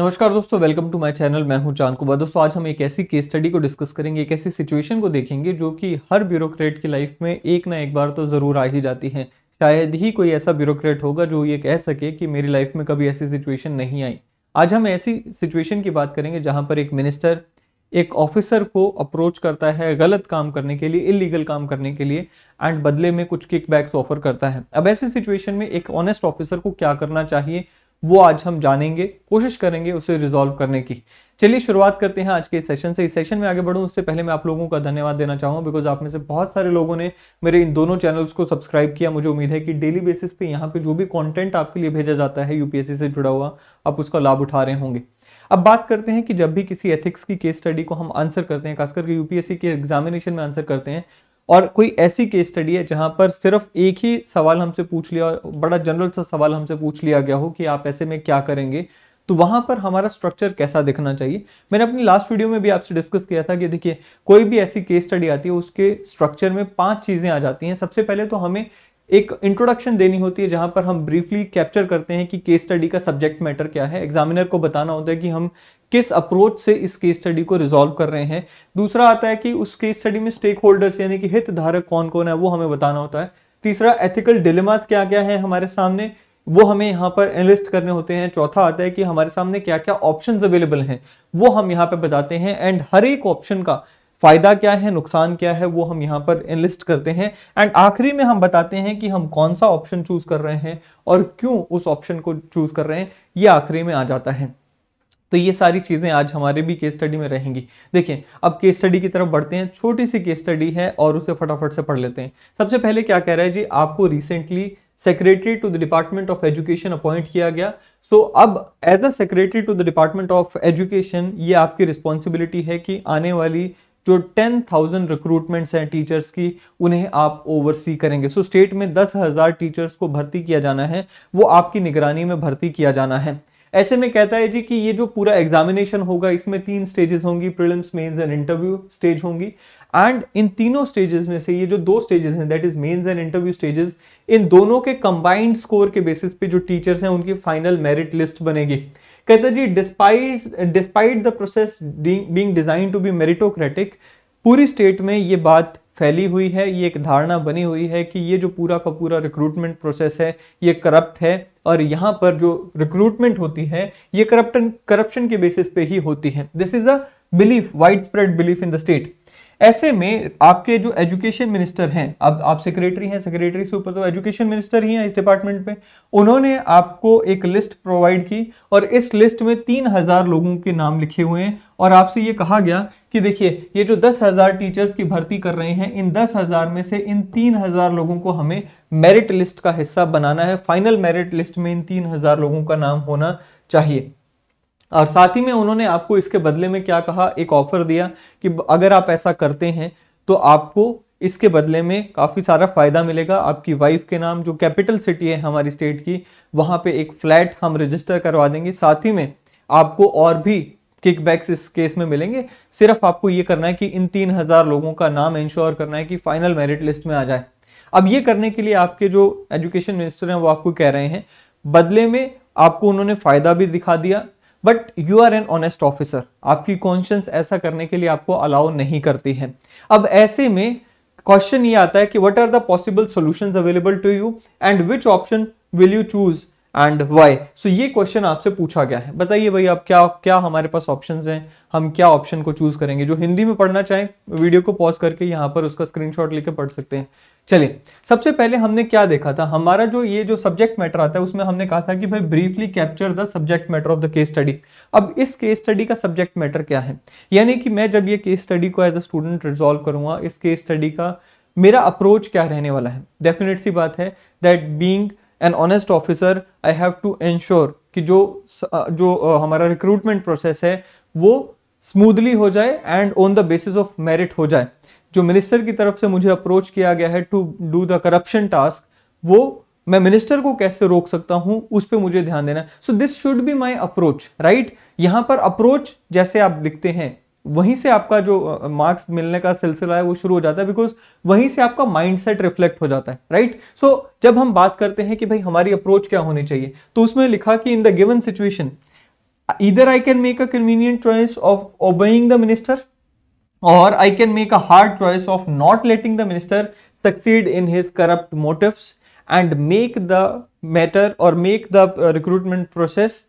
नमस्कार दोस्तों welcome to my channel मैं हूं चांद कुमार दोस्तों आज हम एक ऐसी केस स्टडी को डिस्कस करेंगे एक ऐसी सिचुएशन को देखेंगे जो कि हर ब्यूरोक्रेट की लाइफ में एक ना एक बार तो ज़रूर आ ही जाती है शायद ही कोई ऐसा ब्यूरोक्रेट होगा जो ये कह सके कि मेरी लाइफ में कभी ऐसी सिचुएशन नहीं आई आज हम ऐसी सिचुएशन की बात करेंगे जहाँ पर एक मिनिस्टर एक ऑफिसर को अप्रोच करता है गलत काम करने के लिए इलीगल काम करने के लिए एंड बदले में कुछ किकबैक्स ऑफर करता है अब ऐसी सिचुएशन में एक ऑनेस्ट ऑफिसर को क्या करना चाहिए वो आज हम जानेंगे कोशिश करेंगे उसे रिजॉल्व करने की चलिए शुरुआत करते हैं आज के सेशन से इस सेशन में आगे बढ़ूं उससे पहले मैं आप लोगों का धन्यवाद देना चाहूंगा बिकॉज आप में से बहुत सारे लोगों ने मेरे इन दोनों चैनल्स को सब्सक्राइब किया मुझे उम्मीद है कि डेली बेसिस पे यहाँ पे जो भी कॉन्टेंट आपके लिए भेजा जाता है यूपीएससी से जुड़ा हुआ आप उसका लाभ उठा रहे होंगे अब बात करते हैं कि जब भी किसी एथिक्स की केस स्टडी को हम आंसर करते हैं खासकर यूपीएससी के एग्जामिनेशन में आंसर करते हैं और कोई ऐसी केस स्टडी है जहां पर सिर्फ एक ही सवाल हमसे पूछ लिया और बड़ा जनरल सा सवाल हमसे पूछ लिया गया हो कि आप ऐसे में क्या करेंगे तो वहां पर हमारा स्ट्रक्चर कैसा दिखना चाहिए मैंने अपनी लास्ट वीडियो में भी आपसे डिस्कस किया था कि देखिए कोई भी ऐसी केस स्टडी आती है उसके स्ट्रक्चर में पांच चीज़ें आ जाती हैं सबसे पहले तो हमें एक इंट्रोडक्शन देनी होती है जहां पर हम ब्रीफली कैप्चर करते हैं कि केस स्टडी का सब्जेक्ट मैटर क्या है एग्जामिनर को बताना होता है कि हम किस अप्रोच से इस केस स्टडी को रिजॉल्व कर रहे हैं दूसरा आता है कि उस केस स्टडी में स्टेक होल्डर्स यानी कि हितधारक कौन कौन है वो हमें बताना होता है तीसरा एथिकल डिलेमास क्या क्या है हमारे सामने वो हमें यहाँ पर एनलिस्ट करने होते हैं चौथा आता है कि हमारे सामने क्या क्या ऑप्शन अवेलेबल हैं वो हम यहाँ पर बताते हैं एंड हर एक ऑप्शन का फायदा क्या है नुकसान क्या है वो हम यहाँ पर एनलिस्ट करते हैं एंड आखिरी में हम बताते हैं कि हम कौन सा ऑप्शन चूज कर रहे हैं और क्यों उस ऑप्शन को चूज कर रहे हैं ये आखिरी में आ जाता है तो ये सारी चीज़ें आज हमारे भी केस स्टडी में रहेंगी देखिए अब केस स्टडी की तरफ बढ़ते हैं छोटी सी केस स्टडी है और उसे फटाफट से पढ़ लेते हैं सबसे पहले क्या कह रहा है जी आपको recently secretary to the department of education appoint किया गया सो so, अब as a secretary to the department of education ये आपकी रिस्पॉन्सिबिलिटी है कि आने वाली जो टेन थाउजेंड रिक्रूटमेंट्स हैं टीचर्स की उन्हें आप ओवरसी करेंगे सो so, स्टेट में दस हज़ार टीचर्स को भर्ती किया जाना है वो आपकी निगरानी में भर्ती किया जाना है ऐसे में कहता है जी कि ये जो पूरा एग्जामिनेशन होगा इसमें तीन स्टेजेस होंगी prelims mains and interview stage होंगी एंड इन तीनों स्टेजेस में से ये जो दो स्टेजेस हैं that is mains and interview stages इन दोनों के कंबाइंड स्कोर के बेसिस पे जो टीचर्स हैं उनकी फाइनल मेरिट लिस्ट बनेगी कहता जी despise despite the process being designed to be meritocratic पूरी स्टेट में ये बात फैली हुई है ये एक धारणा बनी हुई है कि ये जो पूरा का पूरा रिक्रूटमेंट प्रोसेस है ये करप्ट है और यहाँ पर जो रिक्रूटमेंट होती है ये करप्टन करप्शन के बेसिस पे ही होती है this is the belief widespread belief in the state ऐसे में आपके जो एजुकेशन मिनिस्टर हैं अब आप सेक्रेटरी हैं सेक्रेटरी से ऊपर तो एजुकेशन मिनिस्टर ही हैं इस डिपार्टमेंट में उन्होंने आपको एक लिस्ट प्रोवाइड की और इस लिस्ट में तीन हज़ार लोगों के नाम लिखे हुए हैं और आपसे ये कहा गया कि देखिए ये जो दस हज़ार टीचर्स की भर्ती कर रहे हैं इन दस हज़ार में से इन तीन हज़ार लोगों को हमें मेरिट लिस्ट का हिस्सा बनाना है फाइनल मेरिट लिस्ट में इन तीन हज़ार लोगों का नाम होना चाहिए और साथ ही में उन्होंने आपको इसके बदले में क्या कहा एक ऑफर दिया कि अगर आप ऐसा करते हैं तो आपको इसके बदले में काफ़ी सारा फ़ायदा मिलेगा आपकी वाइफ के नाम जो कैपिटल सिटी है हमारी स्टेट की वहाँ पे एक फ्लैट हम रजिस्टर करवा देंगे साथ ही में आपको और भी किकबैक्स इस केस में मिलेंगे सिर्फ आपको ये करना है कि इन तीन हज़ार लोगों का नाम इंश्योर करना है कि फाइनल मेरिट लिस्ट में आ जाए अब ये करने के लिए आपके जो एजुकेशन मिनिस्टर हैं वो आपको कह रहे हैं बदले में आपको उन्होंने फ़ायदा भी दिखा दिया but you are an honest officer आपकी कॉन्शियंस ऐसा करने के लिए आपको अलाउ नहीं करती है अब ऐसे में क्वेश्चन ये आता है कि what are the possible solution available to you and which option will you choose and why so ये क्वेश्चन आपसे पूछा गया है बताइए भाई आप क्या क्या हमारे पास ऑप्शंस हैं हम क्या ऑप्शन को चूज करेंगे जो हिंदी में पढ़ना चाहें वीडियो को पॉज करके यहाँ पर उसका स्क्रीनशॉट लेके पढ़ सकते हैं चलिए सबसे पहले हमने क्या देखा था हमारा जो ये जो सब्जेक्ट मैटर आता है उसमें हमने कहा था कि भाई briefly capture the subject matter of the case study अब इस केस स्टडी का सब्जेक्ट मैटर क्या है यानी कि मैं जब ये केस स्टडी को एज अ स्टूडेंट रिजोल्व करूंगा इस केस स्टडी का मेरा अप्रोच क्या रहने वाला है डेफिनेट सी बात है that being an honest officer I have to ensure कि जो जो हमारा रिक्रूटमेंट प्रोसेस है वो स्मूदली हो जाए and on the basis of merit हो जाए जो मिनिस्टर की तरफ से मुझे अप्रोच किया गया है to do the corruption task वो मैं मिनिस्टर को कैसे रोक सकता हूं उस पर मुझे ध्यान देना so this should be my approach right यहां पर अप्रोच जैसे आप लिखते हैं वहीं से आपका जो मार्क्स मिलने का सिलसिला है वो शुरू हो जाता है बिकॉज वहीं से आपका माइंडसेट रिफ्लेक्ट हो जाता है राइट right? सो so, जब हम बात करते हैं कि भाई हमारी अप्रोच क्या होनी चाहिए तो उसमें लिखा कि इन द गिवन सिचुएशन इधर I can make a convenient choice of obeying the minister और I can make a hard choice of not letting the minister succeed in his corrupt motive and make the matter और make the recruitment process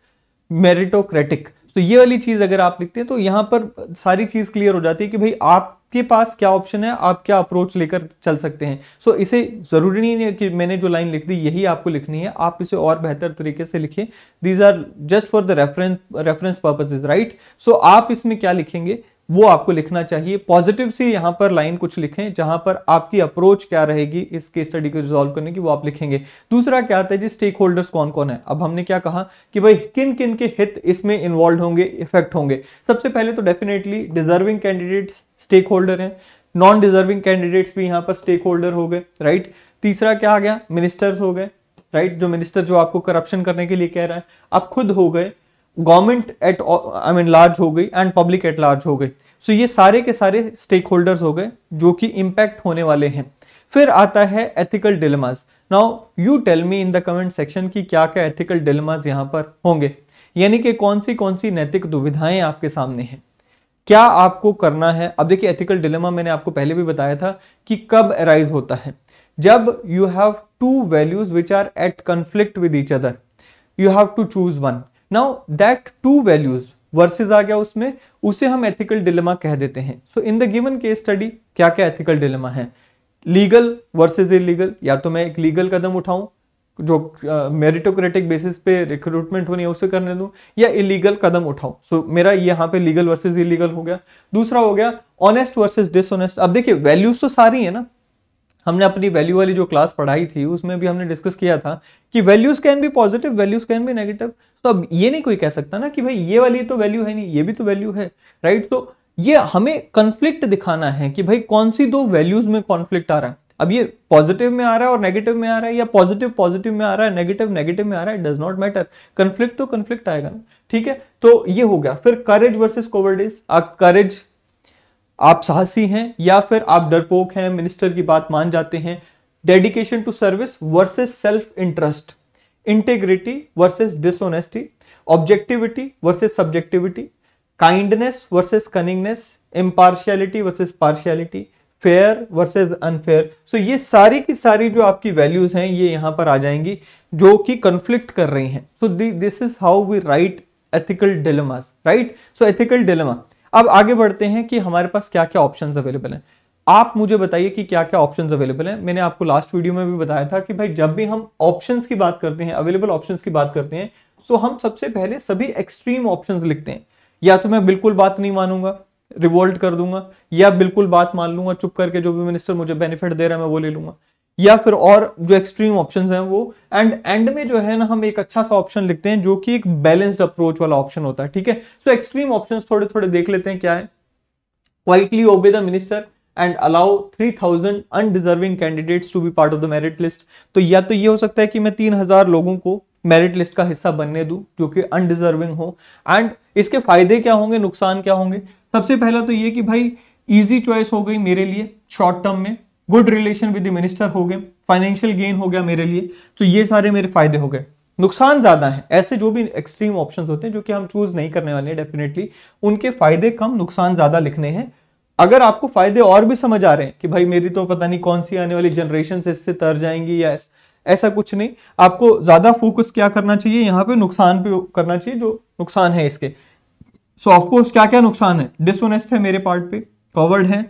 meritocratic तो ये वाली चीज अगर आप लिखते हैं तो यहां पर सारी चीज क्लियर हो जाती है कि भाई आप आपके पास क्या ऑप्शन है आप क्या अप्रोच लेकर चल सकते हैं सो so, इसे ज़रूरी नहीं है कि मैंने जो लाइन लिख दी यही आपको लिखनी है आप इसे और बेहतर तरीके से लिखिए these are just for the reference reference is right so आप इसमें क्या लिखेंगे वो आपको लिखना चाहिए पॉजिटिव सी यहां पर लाइन कुछ लिखें जहां पर आपकी अप्रोच क्या रहेगी इस केस स्टडी को रिजॉल्व करने की वो आप लिखेंगे दूसरा क्या आता है जी स्टेक होल्डर्स कौन कौन है अब हमने क्या कहा कि भाई किन किन के हित इसमें इन्वॉल्व होंगे इफेक्ट होंगे सबसे पहले तो definitely deserving candidates stake holder है नॉन डिजर्विंग कैंडिडेट्स भी यहां पर स्टेक होल्डर हो गए राइट तीसरा क्या आ गया मिनिस्टर्स हो गए राइट जो मिनिस्टर जो आपको करप्शन करने के लिए कह रहा है आप खुद हो गए government at I mean large हो गई एंड पब्लिक एट लार्ज हो गई सो so, ये सारे के सारे स्टेक होल्डर्स हो गए जो कि इम्पैक्ट होने वाले हैं फिर आता है ethical dilemmas now you tell me in the comment section कि क्या क्या एथिकल डिलेमास यहाँ पर होंगे यानी कि कौन सी कौन सी नैतिक दुविधाएं आपके सामने हैं क्या आपको करना है अब देखिए एथिकल डिलेमा मैंने आपको पहले भी बताया था कि कब अराइज होता है जब you have two values which are at conflict with each other you have to choose one now that two values versus आ गया उसमें उसे हम एथिकल डिलेमा कह देते हैं so in the given case study क्या क्या एथिकल डिलेमा है लीगल वर्सेज इलीगल या तो मैं एक लीगल कदम उठाऊं जो मेरिटोक्रेटिक बेसिस पे रिक्रूटमेंट होनी है उसे करने दूं या इलीगल कदम उठाऊं सो so, मेरा यहाँ पे लीगल वर्सेज इलीगल हो गया दूसरा हो गया ऑनेस्ट वर्सेज डिसऑनेस्ट अब देखिए वैल्यूज तो सारी है ना हमने अपनी वैल्यू वाली जो क्लास पढ़ाई थी उसमें भी हमने डिस्कस किया था कि वैल्यूज कैन भी पॉजिटिव वैल्यूज कैन भी नेगेटिव तो अब ये नहीं कोई कह सकता ना कि भाई ये वाली तो वैल्यू है नहीं ये भी तो वैल्यू है राइट तो ये हमें कॉन्फ्लिक्ट दिखाना है कि भाई कौन सी दो वैल्यूज में कॉन्फ्लिक्ट आ रहा है अब ये पॉजिटिव में आ रहा है और नेगेटिव में आ रहा है या पॉजिटिव पॉजिटिव में आ रहा है नेगेटिव नेगेटिव में आ रहा है डज नॉट मैटर कन्फ्लिक्ट तो कन्फ्लिक्ट आएगा ना ठीक है तो ये हो गया फिर करेज वर्सेस कोवर्डेज करेज आप साहसी हैं या फिर आप डरपोक हैं मिनिस्टर की बात मान जाते हैं dedication to service versus self interest integrity versus dishonesty objectivity versus subjectivity kindness versus cunningness impartiality versus partiality fair versus unfair so ये सारी की सारी जो आपकी वैल्यूज हैं ये यहाँ पर आ जाएंगी जो कि कन्फ्लिक्ट कर रही हैं so this is how we write ethical dilemmas right so ethical dilemma अब आगे बढ़ते हैं कि हमारे पास क्या क्या ऑप्शंस अवेलेबल हैं आप मुझे बताइए कि क्या क्या ऑप्शंस अवेलेबल हैं मैंने आपको लास्ट वीडियो में भी बताया था कि भाई जब भी हम ऑप्शंस की बात करते हैं अवेलेबल ऑप्शंस की बात करते हैं तो हम सबसे पहले सभी एक्सट्रीम ऑप्शंस लिखते हैं या तो मैं बिल्कुल बात नहीं मानूंगा रिवोल्ट कर दूंगा या बिल्कुल बात मान लूंगा चुप करके जो भी मिनिस्टर मुझे बेनिफिट दे रहा है मैं वो ले लूंगा या फिर और जो एक्सट्रीम ऑप्शन हैं वो एंड एंड में जो है ना हम एक अच्छा सा ऑप्शन लिखते हैं जो कि एक बैलेंस्ड अप्रोच वाला ऑप्शन होता है ठीक है सो एक्सट्रीम ऑप्शन थोड़े थोड़े देख लेते हैं क्या है quietly obey the minister and allow 3000 undeserving candidates to be part of the merit list तो या तो ये हो सकता है कि मैं हजार लोगों को मेरिट लिस्ट का हिस्सा बनने दू जो कि अनडिजर्विंग हो एंड इसके फायदे क्या होंगे नुकसान क्या होंगे सबसे पहला तो ये कि भाई इजी चॉइस हो गई मेरे लिए शॉर्ट टर्म में good relation with the minister हो गए फाइनेंशियल गेन हो गया मेरे लिए तो ये सारे मेरे फायदे हो गए नुकसान ज्यादा है ऐसे जो भी एक्सट्रीम ऑप्शन होते हैं जो कि हम चूज नहीं करने वाले हैं डेफिनेटली उनके फायदे कम नुकसान ज्यादा लिखने हैं अगर आपको फायदे और भी समझ आ रहे हैं कि भाई मेरी तो पता नहीं कौन सी आने वाली जनरेशन इससे तर जाएंगी या ऐसा कुछ नहीं आपको ज्यादा फोकस क्या करना चाहिए यहाँ पे नुकसान पे करना चाहिए जो नुकसान है इसके सो so, ऑफकोर्स क्या क्या नुकसान है डिसोनेस्ट है मेरे पार्ट पे कवर्ड है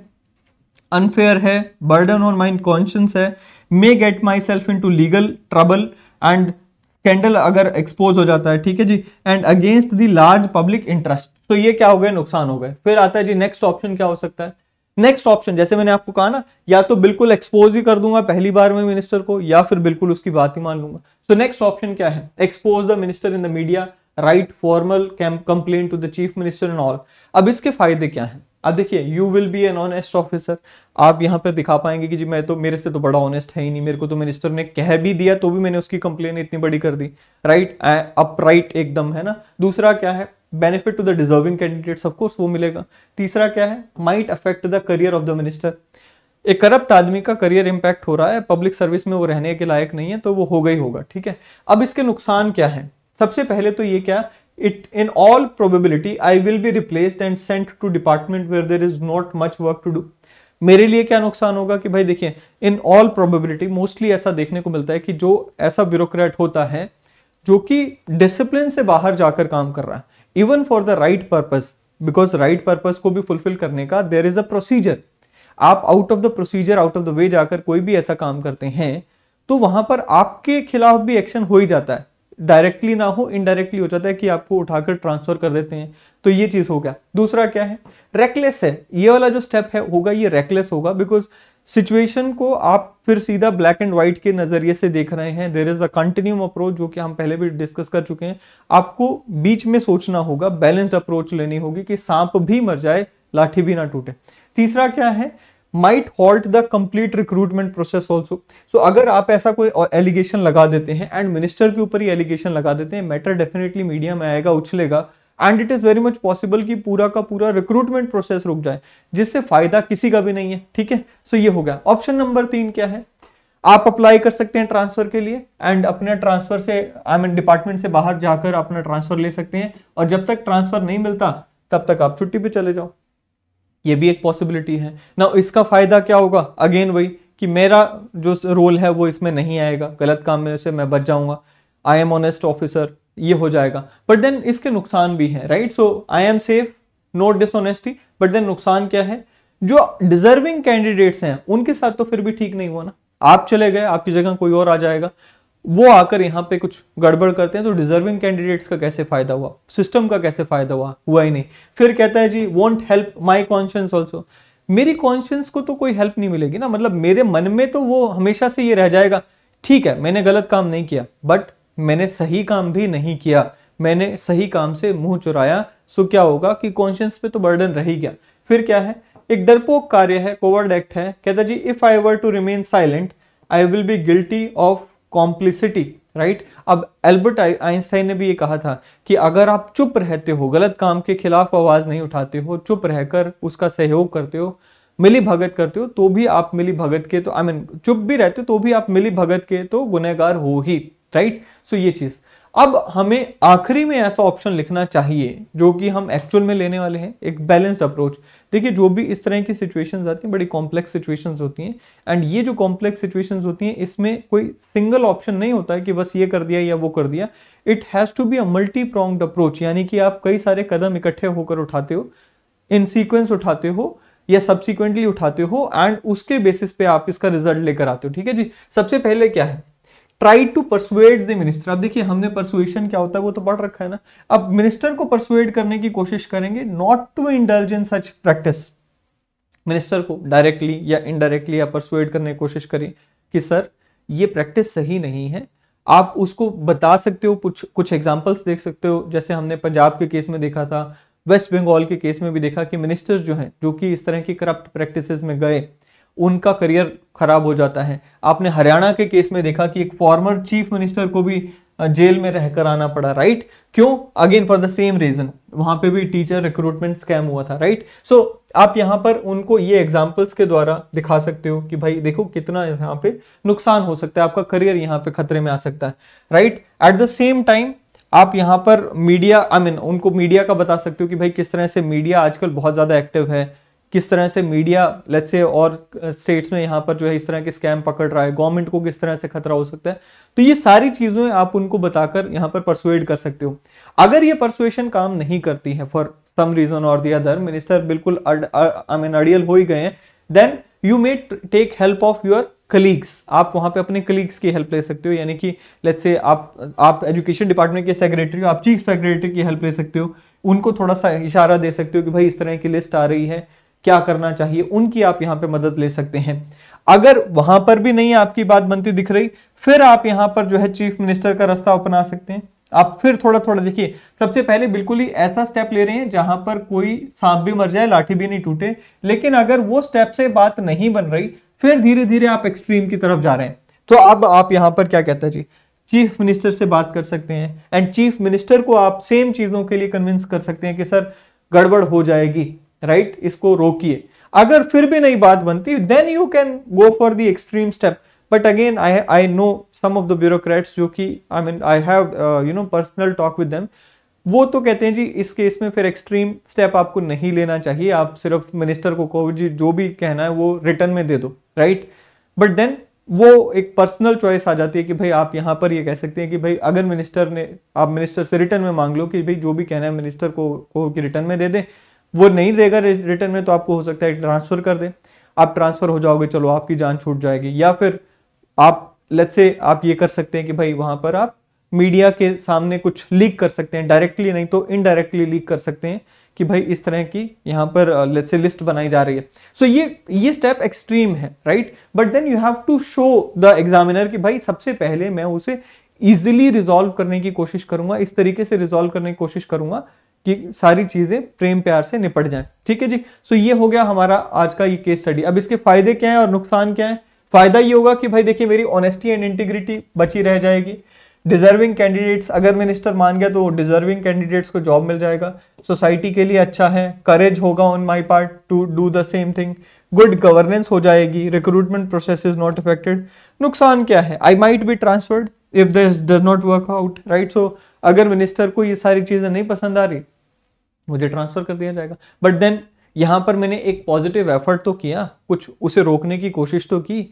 अनफेयर है बर्डन ऑन माइंड कॉन्शियंस है may get myself into legal trouble and scandal अगर एक्सपोज हो जाता है ठीक है जी and against the large public interest तो ये क्या हो गया नुकसान हो गए फिर आता है जी नेक्स्ट ऑप्शन क्या हो सकता है नेक्स्ट ऑप्शन जैसे मैंने आपको कहा ना या तो बिल्कुल एक्सपोज ही कर दूंगा पहली बार में मिनिस्टर को या फिर बिल्कुल उसकी बात ही मान लूंगा तो नेक्स्ट ऑप्शन क्या है expose the minister in the media right formal complain to the chief minister and all अब इसके फायदे क्या हैं अब देखिए you will be an honest officer आप यहाँ पर दिखा पाएंगे कि जी मैं तो मेरे से तो बड़ा ऑनेस्ट है ही नहीं मेरे को तो मिनिस्टर ने कह भी दिया तो भी मैंने उसकी कंप्लेन इतनी बड़ी कर दी राइट अप राइट एकदम है ना दूसरा क्या है benefit to the deserving candidates of course वो मिलेगा तीसरा क्या है might affect the career of the minister एक करप्ट आदमी का करियर इंपैक्ट हो रहा है पब्लिक सर्विस में वो रहने के लायक नहीं है तो वो होगा ही होगा ठीक है अब इसके नुकसान क्या है सबसे पहले तो ये क्या it in all probability I will be replaced and sent to department where there is not much work to do. मेरे लिए क्या नुकसान होगा कि भाई देखिए इन ऑल प्रोबेबिलिटी मोस्टली ऐसा देखने को मिलता है कि जो ऐसा ब्यूरोक्रेट होता है जो कि डिसिप्लिन से बाहर जाकर काम कर रहा है even for the right purpose because right purpose को भी फुलफिल करने का देर इज अ प्रोसीजर आप out of the procedure out of the way जाकर कोई भी ऐसा काम करते हैं तो वहां पर आपके खिलाफ भी एक्शन हो ही जाता है डायरेक्टली ना हो इनडायरेक्टली हो जाता है कि आपको उठाकर ट्रांसफर कर देते हैं तो ये चीज़ हो गया दूसरा क्या है रेकलेस है ये वाला जो स्टेप है होगा ये रेकलेस होगा बिकॉज सिचुएशन को आप फिर सीधा ब्लैक एंड व्हाइट के नज़रिए से देख रहे हैं there is a continuum approach जो कि हम पहले भी डिस्कस कर चुके हैं आपको बीच में सोचना होगा बैलेंस्ड अप्रोच लेनी होगी कि सांप भी मर जाए लाठी भी ना टूटे तीसरा क्या है might halt the complete recruitment process also so अगर आप ऐसा कोई एलिगेशन लगा देते हैं एंड मिनिस्टर के ऊपर ही एलिगेशन लगा देते हैं मैटर डेफिनेटली मीडिया में आएगा उछलेगा and it is very much possible कि पूरा का पूरा रिक्रूटमेंट प्रोसेस रुक जाए जिससे फायदा किसी का भी नहीं है ठीक है सो ये हो गया ऑप्शन नंबर तीन क्या है आप अप्लाई कर सकते हैं ट्रांसफर के लिए एंड अपने ट्रांसफर से आई मीन डिपार्टमेंट से बाहर जाकर अपना ट्रांसफर ले सकते हैं और जब तक ट्रांसफर नहीं मिलता तब तक आप छुट्टी पे चले जाओ ये भी एक पॉसिबिलिटी है ना इसका फ़ायदा क्या होगा अगेन वही कि मेरा जो रोल है वो इसमें नहीं आएगा गलत काम में से मैं बच जाऊंगा आई एम ऑनेस्ट ऑफिसर ये हो जाएगा बट देन इसके नुकसान भी हैं right so I am safe no dishonesty but then नुकसान क्या है जो डिजर्विंग कैंडिडेट्स हैं उनके साथ तो फिर भी ठीक नहीं हुआ ना आप चले गए आपकी जगह कोई और आ जाएगा वो आकर यहाँ पे कुछ गड़बड़ करते हैं तो डिजर्विंग कैंडिडेट्स का कैसे फायदा हुआ सिस्टम का कैसे फायदा हुआ हुआ ही नहीं फिर कहता है जी won't help my conscience also मेरी कॉन्शियंस को तो कोई हेल्प नहीं मिलेगी ना मतलब मेरे मन में तो वो हमेशा से ये रह जाएगा ठीक है मैंने गलत काम नहीं किया बट मैंने सही काम भी नहीं किया मैंने सही काम से मुंह चुराया सो क्या होगा कि कॉन्शियंस पे तो बर्डन रह गया फिर क्या है एक डरपोक कार्य है कोवर्ड एक्ट है कहता जी if I were to remain silent I will be guilty of complicity right अब एल्बर्ट आइंस्टाइन ने भी ये कहा था कि अगर आप चुप रहते हो गलत काम के खिलाफ आवाज़ नहीं उठाते हो चुप रहकर उसका सहयोग करते हो मिली भगत करते हो तो भी आप मिली भगत के तो आई I मीन mean, चुप भी रहते हो तो भी आप मिली भगत के तो गुनहगार हो ही राइट सो so, ये चीज़ अब हमें आखिरी में ऐसा ऑप्शन लिखना चाहिए जो कि हम एक्चुअल में लेने वाले हैं एक बैलेंस्ड अप्रोच देखिए जो भी इस तरह की सिचुएशंस आती हैं बड़ी कॉम्प्लेक्स सिचुएशंस होती हैं एंड ये जो कॉम्प्लेक्स सिचुएशंस होती हैं इसमें कोई सिंगल ऑप्शन नहीं होता है कि बस ये कर दिया या वो कर दिया it has to be a multi pronged approach यानी कि आप कई सारे कदम इकट्ठे होकर उठाते हो इन सीक्वेंस उठाते हो या सब्सिक्वेंटली उठाते हो एंड उसके बेसिस पे आप इसका रिजल्ट लेकर आते हो ठीक है जी सबसे पहले क्या है try to persuade the minister अब देखिए हमने परसुएशन क्या होता है वो तो पढ़ रखा है ना अब मिनिस्टर को परसुएट करने की कोशिश करेंगे not to indulge in such practice minister को डायरेक्टली या इनडायरेक्टली आप परसुएट करने की कोशिश करें कि सर ये प्रैक्टिस सही नहीं है आप उसको बता सकते हो कुछ कुछ एग्जाम्पल्स देख सकते हो जैसे हमने पंजाब के केस में देखा था वेस्ट बंगाल के केस में भी देखा कि मिनिस्टर्स जो हैं जो कि इस तरह की करप्ट प्रैक्टिसेस में गए उनका करियर खराब हो जाता है आपने हरियाणा के केस में देखा कि एक फॉर्मर चीफ मिनिस्टर को भी जेल में रहकर आना पड़ा राइट क्यों again for the same reason वहां पे भी टीचर रिक्रूटमेंट स्कैम हुआ था राइट सो so, आप यहां पर उनको ये एग्जाम्पल्स के द्वारा दिखा सकते हो कि भाई देखो कितना यहां पे नुकसान हो सकता है आपका करियर यहाँ पे खतरे में आ सकता है right at the same time आप यहां पर media I I mean mean, उनको मीडिया का बता सकते हो कि भाई किस तरह से मीडिया आजकल बहुत ज़्यादा एक्टिव है किस तरह से मीडिया लेट्स से और स्टेट्स में यहाँ पर जो है इस तरह के स्कैम पकड़ रहा है गवर्नमेंट को किस तरह से खतरा हो सकता है तो ये सारी चीज़ें आप उनको बताकर यहाँ पर परसुएड कर सकते हो अगर ये परसुएशन काम नहीं करती है फॉर सम रीजन और दी अदर मिनिस्टर बिल्कुल आई मीन अड़ियल हो ही गए हैं then you may take help of your colleagues आप वहाँ पे अपने कलीग्स की हेल्प ले सकते हो यानी कि लेट्स से आप आप एजुकेशन डिपार्टमेंट के सेक्रेटरी हो आप चीफ सेक्रेटरी की हेल्प ले सकते हो उनको थोड़ा सा इशारा दे सकते हो कि भाई इस तरह की लिस्ट आ रही है क्या करना चाहिए उनकी आप यहां पे मदद ले सकते हैं अगर वहां पर भी नहीं आपकी बात बनती दिख रही फिर आप यहाँ पर जो है चीफ मिनिस्टर का रास्ता अपना सकते हैं आप फिर थोड़ा थोड़ा देखिए सबसे पहले बिल्कुल ही ऐसा स्टेप ले रहे हैं जहां पर कोई सांप भी मर जाए लाठी भी नहीं टूटे लेकिन अगर वो स्टेप से बात नहीं बन रही फिर धीरे धीरे आप एक्सट्रीम की तरफ जा रहे हैं तो अब आप यहाँ पर क्या कहते हैं जी चीफ मिनिस्टर से बात कर सकते हैं एंड चीफ मिनिस्टर को आप सेम चीज़ों के लिए कन्विंस कर सकते हैं कि सर गड़बड़ हो जाएगी राइट right? इसको रोकिए अगर फिर भी नहीं बात बनती then you can go for the extreme step but again I I know some of the bureaucrats जो कि I mean I have you know personal talk with them वो तो कहते हैं जी इस केस में फिर एक्सट्रीम स्टेप आपको नहीं लेना चाहिए आप सिर्फ मिनिस्टर को कोविड जी जो भी कहना है वो रिटर्न में दे दो राइट बट देन वो एक पर्सनल चॉइस आ जाती है कि भाई आप यहाँ पर ये यह कह सकते हैं कि भाई अगर मिनिस्टर ने आप मिनिस्टर से रिटर्न में मांग लो कि भाई जो भी कहना है मिनिस्टर को को रिटर्न में दे दें वो नहीं देगा रिटर्न में तो आपको हो सकता है ट्रांसफर कर दे आप ट्रांसफर हो जाओगे चलो आपकी जान छूट जाएगी या फिर आप लेट्स से आप ये कर सकते हैं कि भाई वहां पर आप मीडिया के सामने कुछ लीक कर सकते हैं डायरेक्टली नहीं तो इनडायरेक्टली लीक कर सकते हैं कि भाई इस तरह की यहां पर लेट्स से लिस्ट बनाई जा रही है सो so, ये ये स्टेप एक्सट्रीम है right but then you have to show the examiner कि भाई सबसे पहले मैं उसे ईजिली रिजोल्व करने की कोशिश करूंगा इस तरीके से रिजोल्व करने की कोशिश करूंगा कि सारी चीज़ें प्रेम प्यार से निपट जाएं ठीक है जी सो ये हो गया हमारा आज का ये केस स्टडी अब इसके फायदे क्या हैं और नुकसान क्या है फायदा ये होगा कि भाई देखिए मेरी ऑनेस्टी एंड इंटीग्रिटी बची रह जाएगी डिजर्विंग कैंडिडेट्स अगर मिनिस्टर मान गया तो डिजर्विंग कैंडिडेट्स को जॉब मिल जाएगा सोसाइटी के लिए अच्छा है करेज होगा on my part to do the same thing good governance हो जाएगी recruitment process is not effected नुकसान क्या है I might be transferred if this does not work out right so अगर मिनिस्टर को ये सारी चीजें नहीं पसंद आ रही मुझे ट्रांसफर कर दिया जाएगा बट देन यहां पर मैंने एक पॉजिटिव एफर्ट तो किया कुछ उसे रोकने की कोशिश तो की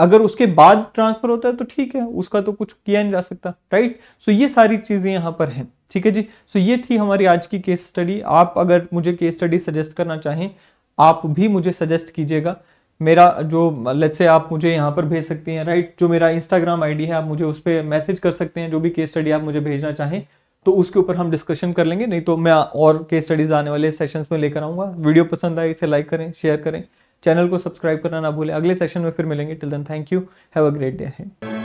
अगर उसके बाद ट्रांसफर होता है तो ठीक है उसका तो कुछ किया नहीं जा सकता राइट सो ये सारी चीजें यहां पर हैं ठीक है जी सो ये थी हमारी आज की केस स्टडी आप अगर मुझे केस स्टडी सजेस्ट करना चाहें आप भी मुझे सजेस्ट कीजिएगा मेरा जो लेट से आप मुझे यहाँ पर भेज सकते हैं राइट जो मेरा इंस्टाग्राम आईडी है आप मुझे उस पर मैसेज कर सकते हैं जो भी केस स्टडी आप मुझे भेजना चाहें तो उसके ऊपर हम डिस्कशन कर लेंगे नहीं तो मैं और केस स्टडीज आने वाले सेशंस में लेकर आऊँगा वीडियो पसंद आए इसे लाइक करें शेयर करें चैनल को सब्सक्राइब करना ना भूलें अगले सेशन में फिर मिलेंगे till then thank you have a great day है